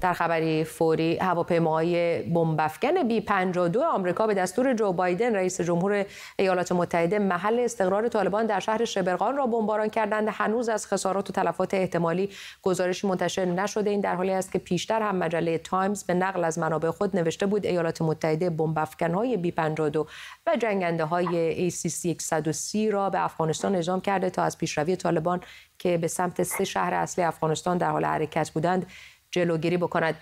در خبری فوری هواپیماهای بمبافکن بی 52 آمریکا به دستور جو بایدن رئیس جمهور ایالات متحده محل استقرار طالبان در شهر شبرقان را بمباران کردند هنوز از خسارات و تلفات احتمالی گزارشی منتشر نشده این در حالی است که پیشتر هم مجله تایمز به نقل از منابع خود نوشته بود ایالات متحده بمبافکن‌های بی 52 و جنگنده های ACC 130 را به افغانستان اعزام کرده تا از پیشروی طالبان که به سمت سه شهر اصلی افغانستان در حال حرکت بودند جلوگیری بکند